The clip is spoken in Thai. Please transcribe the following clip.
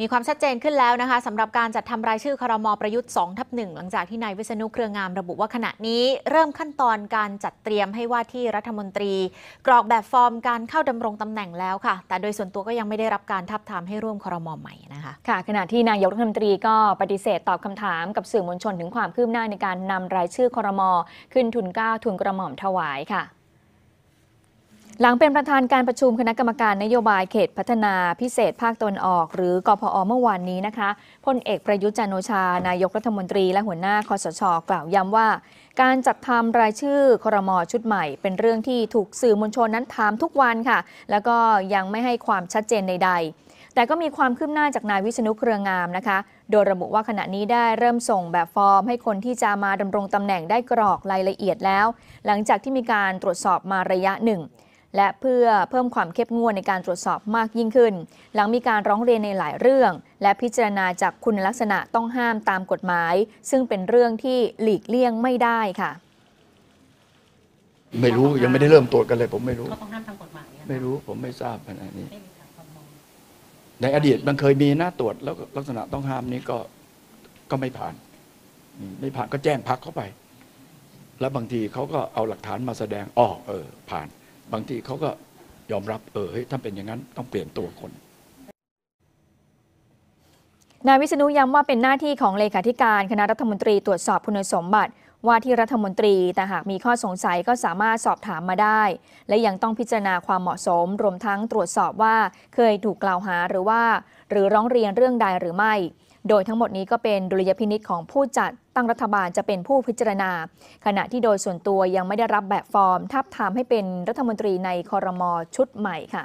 มีความชัดเจนขึ้นแล้วนะคะสำหรับการจัดทำรายชื่อครมประยุทธ์2ทับหนึ่งหลังจากที่นายวิษณุเครืองามระบุว่าขณะนี้ เริ่มขั้นตอนการจัดเตรียมให้ว่าที่รัฐมนตรี กรอกแบบฟอร์มการเข้าดำรงตำแหน่งแล้วค่ะ แต่โดยส่วนตัวก็ยังไม่ได้รับการทับทามให้ร่วมครมใหม่นะคะ ค่ะ ขณะที่นายกรัฐมนตรีก็ปฏิเสธตอบคำถามกับสื่อมวลชนถึงความคืบหน้าในการนำรายชื่อครม ขึ้นทุนก้าทุนกระหม่อมถวายค่ะหลังเป็นประธานการประชุมคณะกรรมการ นโยบายเขตพัฒนาพิเศษภาคตะวันออก หรือกพอเมื่อวานนี้นะคะพลเอกประยุทธ์จันโอชานายกรัฐมนตรีและหัวหน้าคอสชกล่าวย้ำว่าการจัดทำรายชื่อครมชุดใหม่ เป็นเรื่องที่ถูกสื่อมวลชนนั้นถามทุกวันค่ะ แล้วก็ยังไม่ให้ความชัดเจนใด ๆ แต่ก็มีความคืบหน้าจากนายวิชนุเครืองามนะคะโดยระบุว่าขณะนี้ได้เริ่มส่งแบบฟอร์มให้คนที่จะมาดำรงตำแหน่งได้กรอกรายละเอียดแล้ว หลังจากที่มีการตรวจสอบมาระยะหนึ่งและเพื่อเพิ่มความเข้มงวดในการตรวจสอบมากยิ่งขึ้น หลังมีการร้องเรียนในหลายเรื่อง และพิจารณาจากคุณลักษณะต้องห้ามตามกฎหมาย ซึ่งเป็นเรื่องที่หลีกเลี่ยงไม่ได้ค่ะ ไม่รู้ยังไม่ได้เริ่มตรวจกันเลย ผมไม่รู้ต้องห้ามตามกฎหมายไม่รู้ผมไม่ทราบขนาดนี้ในอดีตมันเคยมีหน้าตรวจแล้วลักษณะต้องห้ามนี้ก็ก็ไม่ผ่าน ไม่ผ่านก็แจ้งพักเข้าไป แล้วบางทีเขาก็เอาหลักฐานมาแสดงอ๋อเออผ่านบางทีเขาก็ยอมรับ เออเฮ้ยถ้าเป็นอย่างนั้นต้องเปลี่ยนตัวคน นายวิษณุย้ำว่าเป็นหน้าที่ของเลขาธิการคณะรัฐมนตรี ตรวจสอบคุณสมบัติว่าที่รัฐมนตรี แต่หากมีข้อสงสัยก็สามารถสอบถามมาได้ และยังต้องพิจารณาความเหมาะสม รวมทั้งตรวจสอบว่าเคยถูกกล่าวหาหรือว่า หรือร้องเรียนเรื่องใดหรือไม่ โดยทั้งหมดนี้ก็เป็นดุลยพินิษของผู้จัดตั้งรัฐบาลจะเป็นผู้พิจารณา ขณะที่โดยส่วนตัวยังไม่ได้รับแบบฟอร์มทับทามให้เป็นรัฐมนตรีในคอรมอชุดใหม่ค่ะ